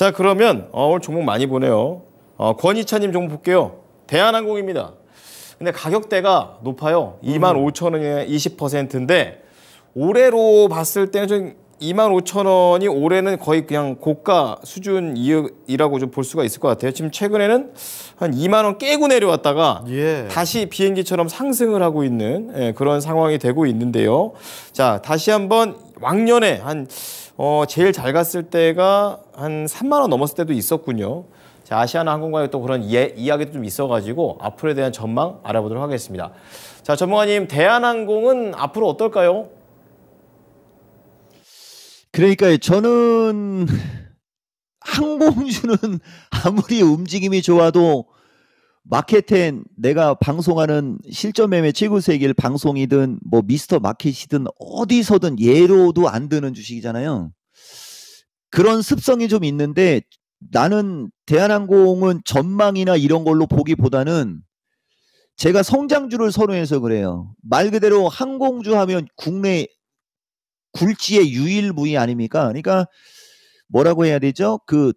자 그러면 어, 오늘 종목 많이 보네요. 어, 권희찬님 종목 볼게요. 대한항공입니다. 근데 가격대가 높아요. 음. 2만 5천 원에 20%인데 올해로 봤을 때는 좀 2만 5천 원이 올해는 거의 그냥 고가 수준이라고 좀 볼 수가 있을 것 같아요. 지금 최근에는 한 2만 원 깨고 내려왔다가 예. 다시 비행기처럼 상승을 하고 있는 예, 그런 상황이 되고 있는데요. 자 다시 한번 왕년에 한 어, 제일 잘 갔을 때가 한 3만 원 넘었을 때도 있었군요. 자, 아시아나 항공과의 또 그런 예, 이야기도 좀 있어가지고 앞으로에 대한 전망 알아보도록 하겠습니다. 자, 전문가님 대한항공은 앞으로 어떨까요? 그러니까 저는 항공주는 아무리 움직임이 좋아도 마켓엔 내가 방송하는 실전 매매 최고 세를 방송이든 뭐 미스터 마켓이든 어디서든 예로도 안 드는 주식이잖아요. 그런 습성이 좀 있는데 나는 대한항공은 전망이나 이런 걸로 보기보다는 제가 성장주를 선호해서 그래요. 말 그대로 항공주 하면 국내 굴지의 유일무이 아닙니까? 그러니까 뭐라고 해야 되죠? 그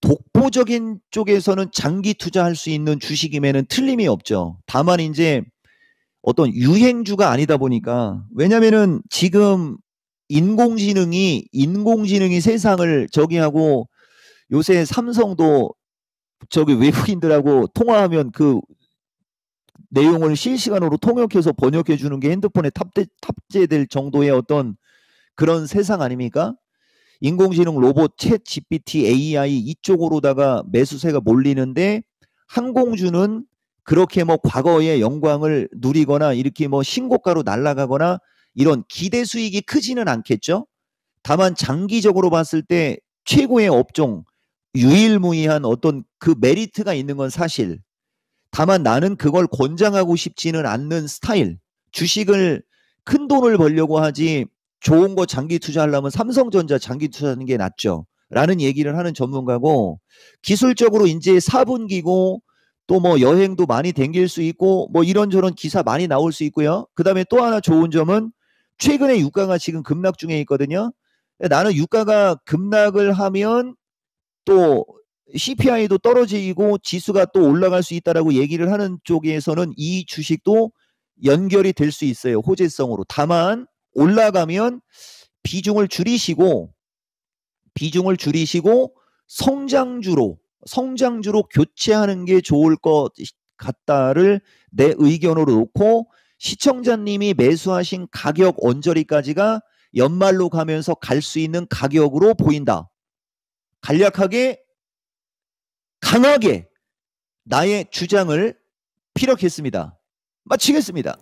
독보적인 쪽에서는 장기 투자할 수 있는 주식임에는 틀림이 없죠. 다만 이제 어떤 유행주가 아니다 보니까 왜냐면은 지금 인공지능이 인공지능이 세상을 저기하고 요새 삼성도 저기 외국인들하고 통화하면 그 내용을 실시간으로 통역해서 번역해 주는 게 핸드폰에 탑재, 탑재될 정도의 어떤 그런 세상 아닙니까? 인공지능 로봇 챗 GPT AI 이쪽으로다가 매수세가 몰리는데 항공주는 그렇게 뭐 과거의 영광을 누리거나 이렇게 뭐 신고가로 날아가거나 이런 기대 수익이 크지는 않겠죠. 다만 장기적으로 봤을 때 최고의 업종 유일무이한 어떤 그 메리트가 있는 건 사실. 다만 나는 그걸 권장하고 싶지는 않는 스타일. 주식을 큰 돈을 벌려고 하지 좋은 거 장기 투자하려면 삼성전자 장기 투자하는 게 낫죠. 라는 얘기를 하는 전문가고 기술적으로 이제 4분기고 또 뭐 여행도 많이 댕길 수 있고 뭐 이런저런 기사 많이 나올 수 있고요. 그다음에 또 하나 좋은 점은 최근에 유가가 지금 급락 중에 있거든요. 나는 유가가 급락을 하면 또 CPI도 떨어지고 지수가 또 올라갈 수 있다라고 얘기를 하는 쪽에서는 이 주식도 연결이 될 수 있어요. 호재성으로. 다만 올라가면 비중을 줄이시고 비중을 줄이시고 성장주로 성장주로 교체하는 게 좋을 것 같다를 내 의견으로 놓고 시청자님이 매수하신 가격 언저리까지가 연말로 가면서 갈 수 있는 가격으로 보인다. 간략하게 강하게 나의 주장을 피력했습니다. 마치겠습니다.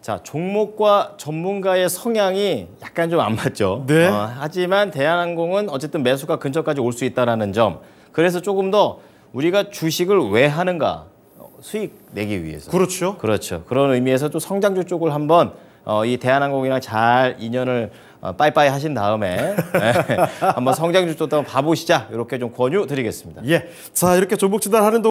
자 종목과 전문가의 성향이 약간 좀 안 맞죠. 네. 어, 하지만 대한항공은 어쨌든 매수가 근처까지 올 수 있다라는 점. 그래서 조금 더 우리가 주식을 왜 하는가 어, 수익 내기 위해서. 그렇죠. 그렇죠. 그런 의미에서 좀 성장주 쪽을 한번 어, 이 대한항공이랑 잘 인연을 어, 빠이빠이 하신 다음에 네, 한번 성장주 쪽도 한번 봐보시자 이렇게 좀 권유 드리겠습니다. 예. 자 이렇게 종목 진단하는 동.